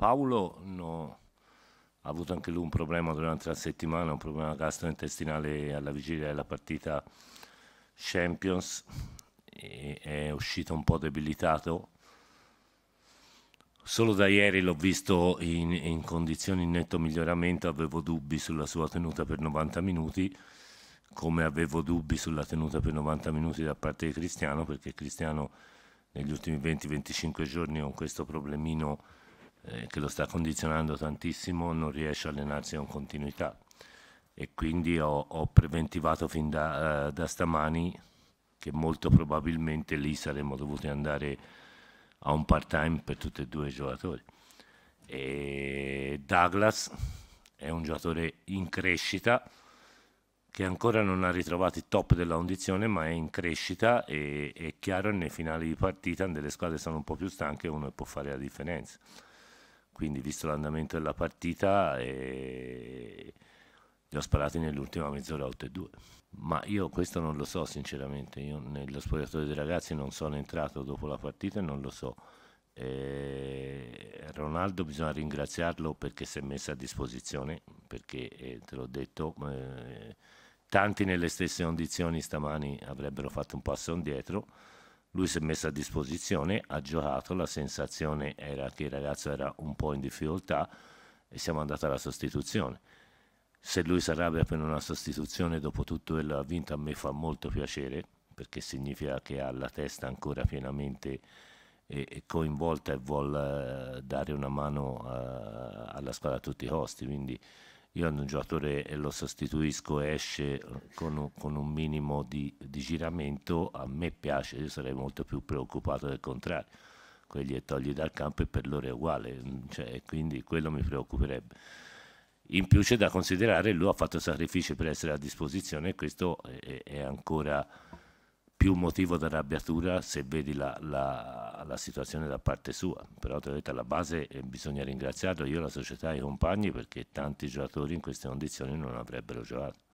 Paolo no, ha avuto anche lui un problema durante la settimana, un problema gastrointestinale alla vigilia della partita Champions, è uscito un po' debilitato. Solo da ieri l'ho visto in, in, condizioni in netto miglioramento, avevo dubbi sulla sua tenuta per 90 minuti, come avevo dubbi sulla tenuta per 90 minuti da parte di Cristiano, perché Cristiano negli ultimi 20-25 giorni con questo problemino eh, che lo sta condizionando tantissimo, non riesce a allenarsi con continuità. E quindi ho, ho preventivato fin da, uh, da, stamani che molto probabilmente lì saremmo dovuti andare a un part-time per tutti e due i giocatori. E Douglas è un giocatore in crescita che ancora non ha ritrovato il top della condizione ma è in crescita e è chiaro nei finali di partita delle squadre sono un po' più stanche uno può fare la differenza quindi visto l'andamento della partita eh, li ho sparati nell'ultima mezz'ora 8 e 2 ma io questo non lo so sinceramente io nello spogliatoio dei ragazzi non sono entrato dopo la partita e non lo so eh, Ronaldo bisogna ringraziarlo perché si è messo a disposizione perché eh, te l'ho detto eh, tanti nelle stesse condizioni stamani avrebbero fatto un passo indietro lui si è messo a disposizione, ha giocato, la sensazione era che il ragazzo era un po' in difficoltà e siamo andati alla sostituzione. Se lui si arrabbia per una sostituzione dopo tutto quello che ha vinto a me fa molto piacere perché significa che ha la testa ancora pienamente coinvolta e vuole eh, dare una mano eh, alla squadra a tutti i costi. Quindi io ad un giocatore lo sostituisco e esce con un, con un minimo di, di, giramento, a me piace, io sarei molto più preoccupato del contrario, quelli e togli dal campo e per loro è uguale, mm, cioè, quindi quello mi preoccuperebbe. In più c'è da considerare, lui ha fatto sacrifici per essere a disposizione e questo è, è ancora più motivo d'arrabbiatura se vedi la, la, la, situazione da parte sua, però detto, alla base eh, bisogna ringraziarlo io, la società e i compagni perché tanti giocatori in queste condizioni non avrebbero giocato.